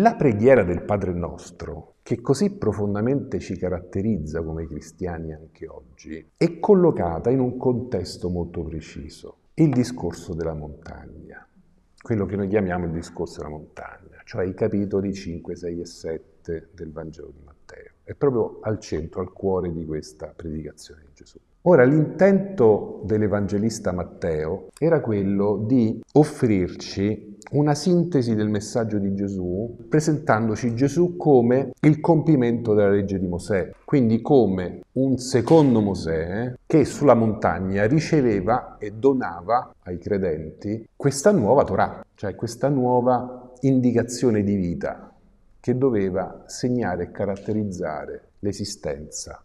La preghiera del Padre nostro, che così profondamente ci caratterizza come cristiani anche oggi, è collocata in un contesto molto preciso, il discorso della montagna, quello che noi chiamiamo il discorso della montagna, cioè i capitoli 5, 6 e 7 del Vangelo di Matteo. È proprio al centro, al cuore di questa predicazione di Gesù. Ora, l'intento dell'Evangelista Matteo era quello di offrirci una sintesi del messaggio di Gesù, presentandoci Gesù come il compimento della legge di Mosè, quindi come un secondo Mosè che sulla montagna riceveva e donava ai credenti questa nuova Torah, cioè questa nuova indicazione di vita che doveva segnare e caratterizzare l'esistenza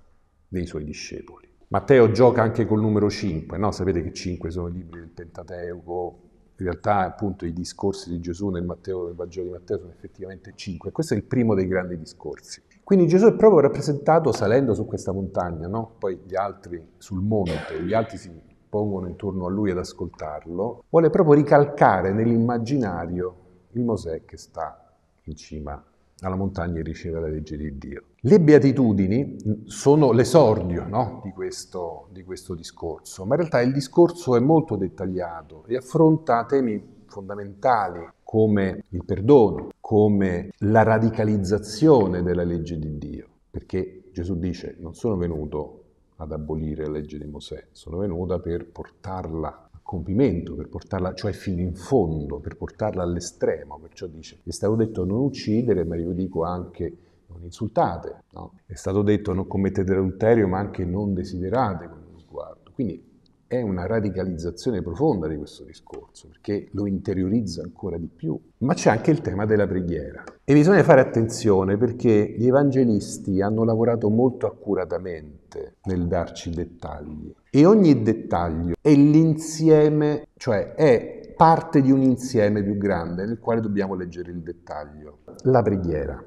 dei suoi discepoli. Matteo gioca anche col numero 5, no? sapete che 5 sono i libri del Pentateuco, in realtà appunto i discorsi di Gesù nel, Matteo, nel Vangelo di Matteo sono effettivamente cinque, questo è il primo dei grandi discorsi. Quindi Gesù è proprio rappresentato salendo su questa montagna, no? poi gli altri sul monte, gli altri si pongono intorno a lui ad ascoltarlo, vuole proprio ricalcare nell'immaginario il Mosè che sta in cima alla montagna e riceve la legge di Dio. Le beatitudini sono l'esordio no, di, questo, di questo discorso, ma in realtà il discorso è molto dettagliato e affronta temi fondamentali come il perdono, come la radicalizzazione della legge di Dio, perché Gesù dice non sono venuto ad abolire la legge di Mosè, sono venuta per portarla compimento, per portarla, cioè fino in fondo, per portarla all'estremo, perciò dice, è stato detto non uccidere, ma io dico anche non insultate, no? è stato detto non commettete adulterio, ma anche non desiderate con uno sguardo. Quindi è una radicalizzazione profonda di questo discorso, perché lo interiorizza ancora di più. Ma c'è anche il tema della preghiera. E bisogna fare attenzione perché gli evangelisti hanno lavorato molto accuratamente nel darci dettagli. E ogni dettaglio è l'insieme, cioè è parte di un insieme più grande nel quale dobbiamo leggere il dettaglio. La preghiera.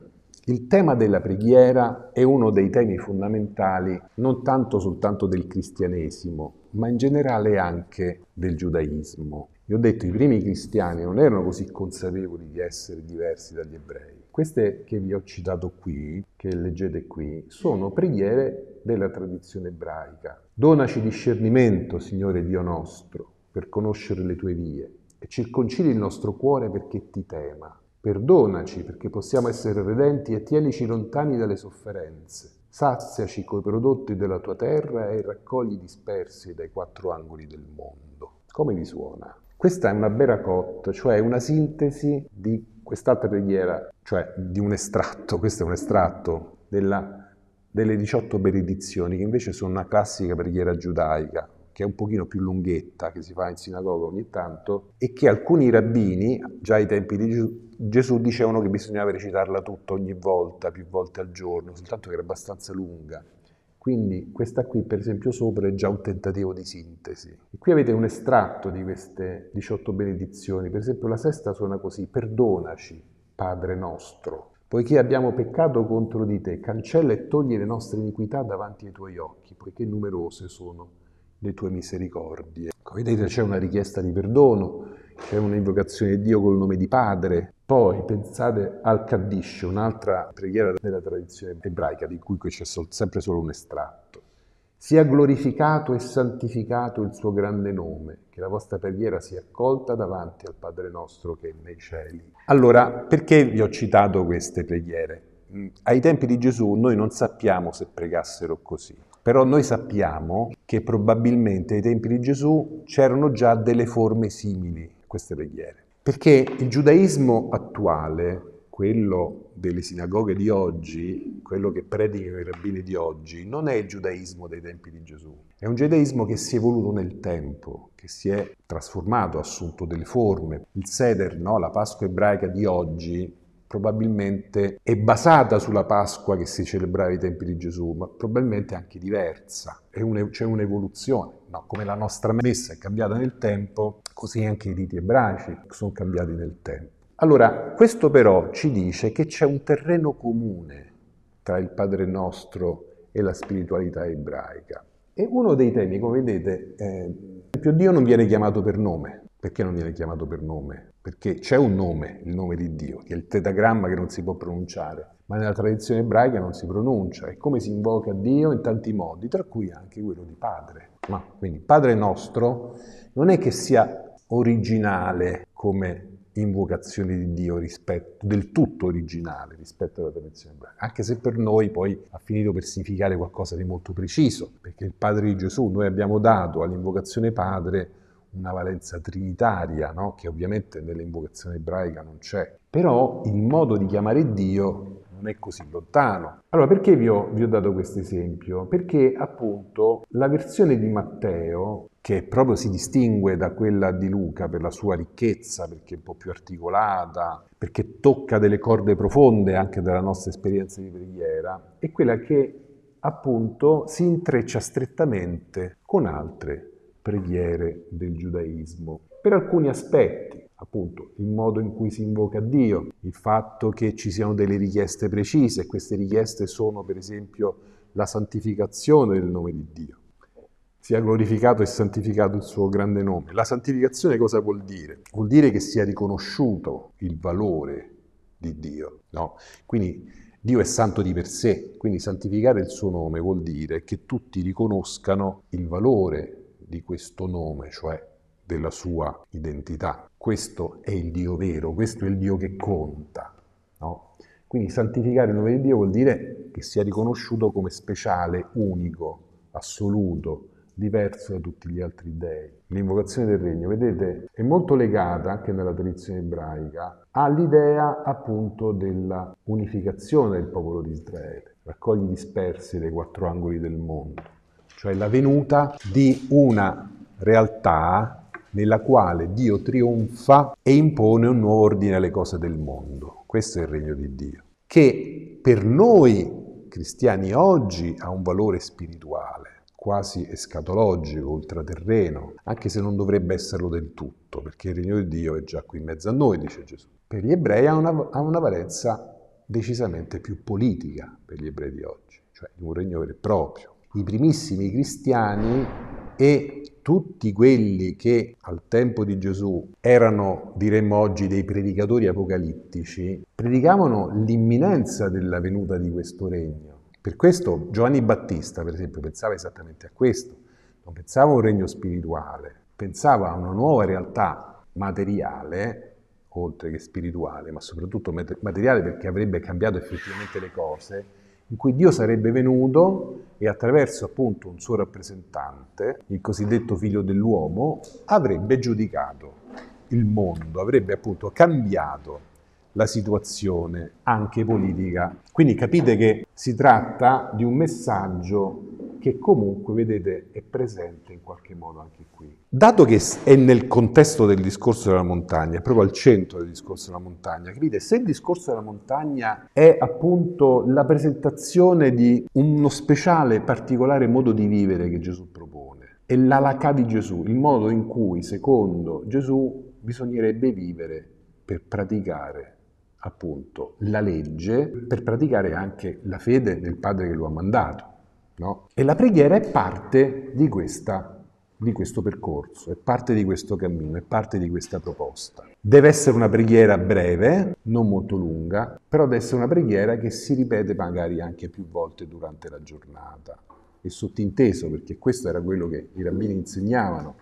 Il tema della preghiera è uno dei temi fondamentali non tanto soltanto del cristianesimo, ma in generale anche del giudaismo. Io ho detto i primi cristiani non erano così consapevoli di essere diversi dagli ebrei. Queste che vi ho citato qui, che leggete qui, sono preghiere della tradizione ebraica. Donaci discernimento, Signore Dio nostro, per conoscere le tue vie e circoncidi il nostro cuore perché ti tema. Perdonaci perché possiamo essere redenti e tienici lontani dalle sofferenze Saziaci coi prodotti della tua terra e raccogli dispersi dai quattro angoli del mondo. Come vi suona? Questa è una vera beracot, cioè una sintesi di quest'altra preghiera, cioè di un estratto, questo è un estratto della, delle 18 benedizioni, che invece sono una classica preghiera giudaica, che è un pochino più lunghetta, che si fa in sinagoga ogni tanto, e che alcuni rabbini, già ai tempi di Gesù, Gesù dicevano che bisognava recitarla tutta ogni volta, più volte al giorno, soltanto che era abbastanza lunga. Quindi questa qui, per esempio, sopra è già un tentativo di sintesi. E qui avete un estratto di queste 18 benedizioni. Per esempio, la sesta suona così: Perdonaci, Padre nostro, poiché abbiamo peccato contro di te, cancella e togli le nostre iniquità davanti ai tuoi occhi, poiché numerose sono le tue misericordie. Come vedete, c'è una richiesta di perdono, c'è un'invocazione di Dio col nome di Padre. Poi pensate al Kaddish, un'altra preghiera della tradizione ebraica, di cui qui c'è sempre solo un estratto. Sia glorificato e santificato il suo grande nome, che la vostra preghiera sia accolta davanti al Padre nostro che è nei cieli. Allora, perché vi ho citato queste preghiere? Mm, ai tempi di Gesù noi non sappiamo se pregassero così. Però noi sappiamo che probabilmente ai tempi di Gesù c'erano già delle forme simili a queste preghiere. Perché il giudaismo attuale, quello delle sinagoghe di oggi, quello che predicano i rabbini di oggi, non è il giudaismo dei tempi di Gesù. È un giudaismo che si è evoluto nel tempo, che si è trasformato, ha assunto delle forme. Il Seder, no? la Pasqua ebraica di oggi, probabilmente è basata sulla Pasqua che si celebrava ai tempi di Gesù, ma probabilmente è anche diversa. Un, c'è un'evoluzione, no? come la nostra messa è cambiata nel tempo, così anche i riti ebraici sono cambiati nel tempo. Allora, questo però ci dice che c'è un terreno comune tra il Padre nostro e la spiritualità ebraica. E uno dei temi, come vedete, eh, Dio non viene chiamato per nome, perché non viene chiamato per nome? Perché c'è un nome, il nome di Dio, che è il tetagramma che non si può pronunciare, ma nella tradizione ebraica non si pronuncia. E come si invoca Dio? In tanti modi, tra cui anche quello di Padre. Ma quindi Padre nostro non è che sia originale come invocazione di Dio rispetto, del tutto originale rispetto alla tradizione ebraica, anche se per noi poi ha finito per significare qualcosa di molto preciso, perché il Padre di Gesù noi abbiamo dato all'invocazione Padre una valenza trinitaria, no? che ovviamente nell'invocazione ebraica non c'è. Però il modo di chiamare Dio non è così lontano. Allora, perché vi ho, vi ho dato questo esempio? Perché appunto la versione di Matteo, che proprio si distingue da quella di Luca per la sua ricchezza, perché è un po' più articolata, perché tocca delle corde profonde anche della nostra esperienza di preghiera, è quella che appunto si intreccia strettamente con altre preghiere del giudaismo. Per alcuni aspetti, appunto il modo in cui si invoca Dio, il fatto che ci siano delle richieste precise, queste richieste sono per esempio la santificazione del nome di Dio. Sia glorificato e santificato il suo grande nome. La santificazione cosa vuol dire? Vuol dire che sia riconosciuto il valore di Dio. No? Quindi Dio è santo di per sé, quindi santificare il suo nome vuol dire che tutti riconoscano il valore di questo nome, cioè della sua identità. Questo è il Dio vero, questo è il Dio che conta. No? Quindi santificare il nome di Dio vuol dire che sia riconosciuto come speciale, unico, assoluto, diverso da tutti gli altri dei. L'invocazione del regno, vedete, è molto legata anche nella tradizione ebraica all'idea appunto della unificazione del popolo di Israele, raccogli dispersi dai quattro angoli del mondo cioè la venuta di una realtà nella quale Dio trionfa e impone un nuovo ordine alle cose del mondo. Questo è il regno di Dio, che per noi cristiani oggi ha un valore spirituale quasi escatologico, ultraterreno, anche se non dovrebbe esserlo del tutto, perché il regno di Dio è già qui in mezzo a noi, dice Gesù. Per gli ebrei ha una, ha una valenza decisamente più politica per gli ebrei di oggi, cioè di un regno vero e proprio i primissimi cristiani e tutti quelli che al tempo di Gesù erano, diremmo oggi, dei predicatori apocalittici, predicavano l'imminenza della venuta di questo regno. Per questo Giovanni Battista, per esempio, pensava esattamente a questo, non pensava a un regno spirituale, pensava a una nuova realtà materiale, oltre che spirituale, ma soprattutto materiale perché avrebbe cambiato effettivamente le cose, in cui Dio sarebbe venuto e attraverso appunto un suo rappresentante, il cosiddetto figlio dell'uomo, avrebbe giudicato il mondo, avrebbe appunto cambiato la situazione anche politica. Quindi capite che si tratta di un messaggio che comunque, vedete, è presente in qualche modo anche qui. Dato che è nel contesto del discorso della montagna, è proprio al centro del discorso della montagna, capite? Se il discorso della montagna è appunto la presentazione di uno speciale, particolare modo di vivere che Gesù propone, è l'alacà di Gesù, il modo in cui, secondo Gesù, bisognerebbe vivere per praticare appunto la legge per praticare anche la fede del Padre che lo ha mandato. No? E la preghiera è parte di, questa, di questo percorso, è parte di questo cammino, è parte di questa proposta. Deve essere una preghiera breve, non molto lunga, però deve essere una preghiera che si ripete magari anche più volte durante la giornata. È sottinteso perché questo era quello che i rabbini insegnavano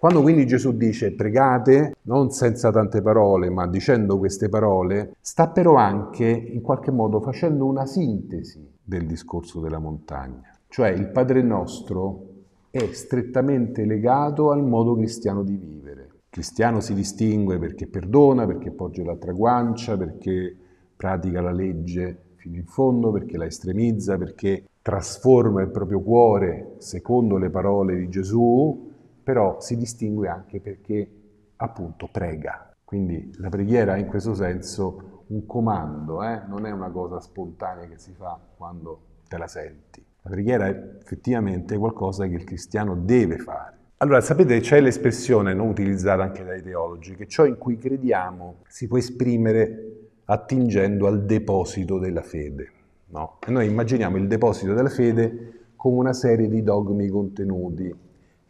quando quindi Gesù dice pregate, non senza tante parole, ma dicendo queste parole, sta però anche in qualche modo facendo una sintesi del discorso della montagna. Cioè il Padre nostro è strettamente legato al modo cristiano di vivere. Il cristiano si distingue perché perdona, perché porge l'altra guancia, perché pratica la legge fino in fondo, perché la estremizza, perché trasforma il proprio cuore secondo le parole di Gesù però si distingue anche perché appunto prega. Quindi la preghiera è in questo senso un comando, eh? non è una cosa spontanea che si fa quando te la senti. La preghiera è effettivamente qualcosa che il cristiano deve fare. Allora, sapete, c'è l'espressione non utilizzata anche dai teologi, che ciò in cui crediamo si può esprimere attingendo al deposito della fede. No? E noi immaginiamo il deposito della fede come una serie di dogmi contenuti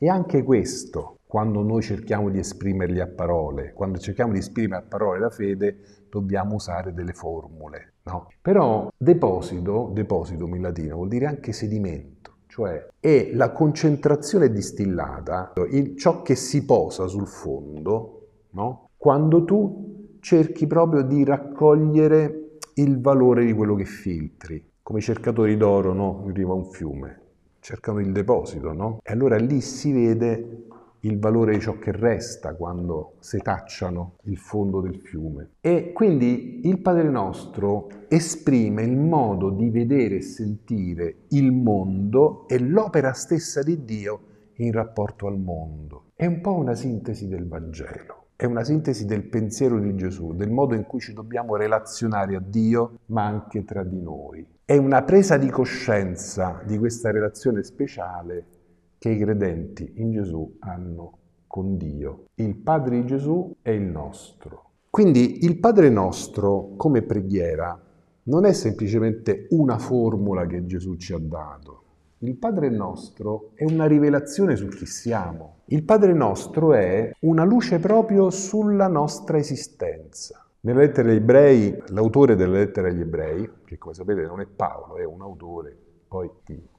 e anche questo, quando noi cerchiamo di esprimerli a parole, quando cerchiamo di esprimere a parole la fede, dobbiamo usare delle formule. No? Però deposito, deposito in latino, vuol dire anche sedimento, cioè è la concentrazione distillata, il, ciò che si posa sul fondo, no? quando tu cerchi proprio di raccogliere il valore di quello che filtri, come i cercatori d'oro no? in riva a un fiume cercano il deposito, no? E allora lì si vede il valore di ciò che resta quando setacciano il fondo del fiume. E quindi il Padre nostro esprime il modo di vedere e sentire il mondo e l'opera stessa di Dio in rapporto al mondo. È un po' una sintesi del Vangelo è una sintesi del pensiero di Gesù, del modo in cui ci dobbiamo relazionare a Dio, ma anche tra di noi. È una presa di coscienza di questa relazione speciale che i credenti in Gesù hanno con Dio. Il Padre di Gesù è il nostro. Quindi il Padre nostro come preghiera non è semplicemente una formula che Gesù ci ha dato, il Padre nostro è una rivelazione su chi siamo. Il Padre nostro è una luce proprio sulla nostra esistenza. Nella lettera agli ebrei, l'autore della lettera agli ebrei, che come sapete non è Paolo, è un autore poi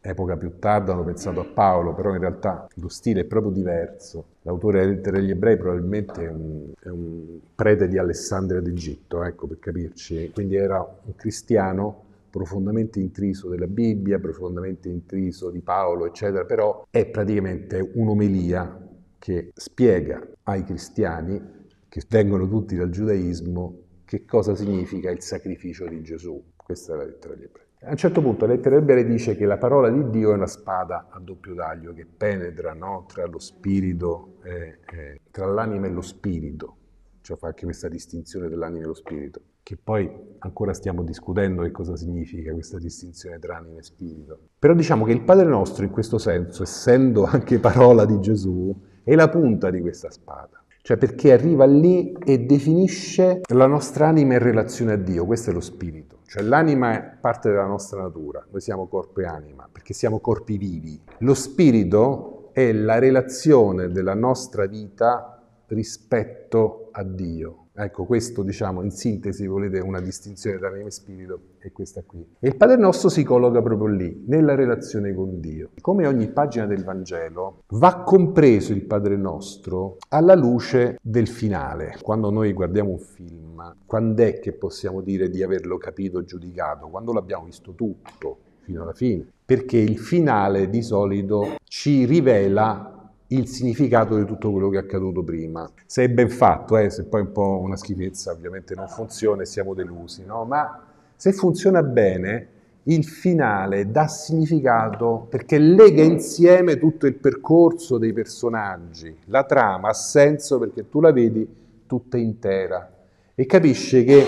epoca più tarda hanno pensato a Paolo, però in realtà lo stile è proprio diverso. L'autore delle lettera agli ebrei probabilmente è un, è un prete di Alessandria d'Egitto, ecco per capirci, quindi era un cristiano profondamente intriso della Bibbia, profondamente intriso di Paolo, eccetera, però è praticamente un'omelia che spiega ai cristiani, che vengono tutti dal giudaismo, che cosa significa il sacrificio di Gesù. Questa è la lettera agli ebrei. A un certo punto la lettera agli ebrei dice che la parola di Dio è una spada a doppio taglio che penetra no, tra lo spirito, eh, eh, tra l'anima e lo spirito, cioè fa anche questa distinzione dell'anima e lo spirito che poi ancora stiamo discutendo che cosa significa questa distinzione tra anima e spirito. Però diciamo che il Padre nostro in questo senso, essendo anche parola di Gesù, è la punta di questa spada. Cioè perché arriva lì e definisce la nostra anima in relazione a Dio, questo è lo spirito. Cioè l'anima è parte della nostra natura, noi siamo corpo e anima, perché siamo corpi vivi. Lo spirito è la relazione della nostra vita rispetto a Dio, Ecco, questo diciamo in sintesi, volete una distinzione tra anima e spirito, è questa qui. E il Padre nostro si colloca proprio lì, nella relazione con Dio. Come ogni pagina del Vangelo, va compreso il Padre nostro alla luce del finale. Quando noi guardiamo un film, quando è che possiamo dire di averlo capito, giudicato? Quando l'abbiamo visto tutto fino alla fine. Perché il finale di solito ci rivela il significato di tutto quello che è accaduto prima. Se è ben fatto, eh, se poi è un po' una schifezza, ovviamente non funziona e siamo delusi, no? ma se funziona bene, il finale dà significato perché lega insieme tutto il percorso dei personaggi. La trama ha senso perché tu la vedi tutta intera e capisci che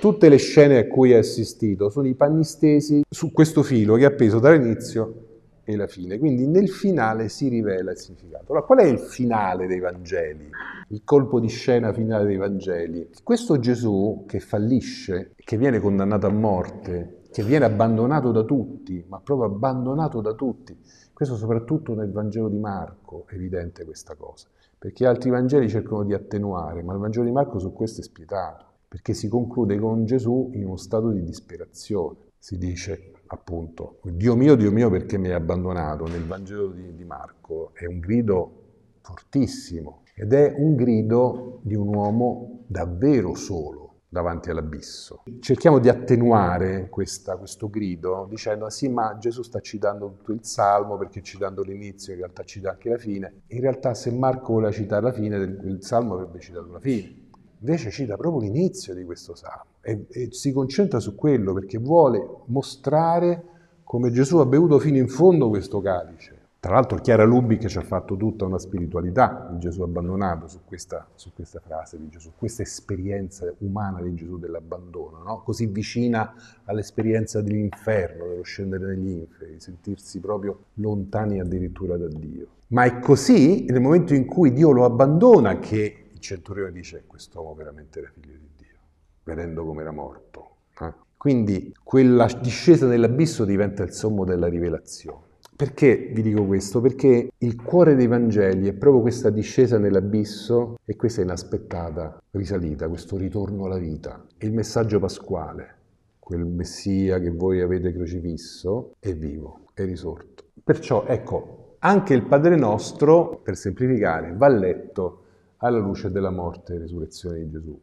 tutte le scene a cui hai assistito sono i panni stesi su questo filo che ha appeso dall'inizio e la fine. Quindi nel finale si rivela il significato. Allora, qual è il finale dei Vangeli? Il colpo di scena finale dei Vangeli? Questo Gesù che fallisce, che viene condannato a morte, che viene abbandonato da tutti, ma proprio abbandonato da tutti. Questo soprattutto nel Vangelo di Marco è evidente questa cosa, perché altri Vangeli cercano di attenuare, ma il Vangelo di Marco su questo è spietato, perché si conclude con Gesù in uno stato di disperazione. Si dice appunto, Dio mio, Dio mio perché mi hai abbandonato nel Vangelo di, di Marco, è un grido fortissimo ed è un grido di un uomo davvero solo davanti all'abisso. Cerchiamo di attenuare questa, questo grido dicendo ah sì ma Gesù sta citando tutto il salmo perché citando l'inizio in realtà cita anche la fine. In realtà se Marco voleva citare la fine il salmo avrebbe citato la fine. Invece cita proprio l'inizio di questo salmo e, e si concentra su quello perché vuole mostrare come Gesù ha bevuto fino in fondo questo calice. Tra l'altro Chiara Lubic ci ha fatto tutta una spiritualità di Gesù abbandonato su questa, su questa frase di Gesù, questa esperienza umana di Gesù dell'abbandono, no? così vicina all'esperienza dell'inferno, dello scendere negli inferi, sentirsi proprio lontani addirittura da Dio. Ma è così nel momento in cui Dio lo abbandona che il centurione dice quest'uomo veramente era figlio di Dio vedendo come era morto. Eh? Quindi quella discesa nell'abisso diventa il sommo della rivelazione. Perché vi dico questo? Perché il cuore dei Vangeli è proprio questa discesa nell'abisso e questa inaspettata risalita, questo ritorno alla vita. È il messaggio pasquale, quel Messia che voi avete crocifisso, è vivo, è risorto. Perciò, ecco, anche il Padre nostro, per semplificare, va letto alla luce della morte e resurrezione di Gesù.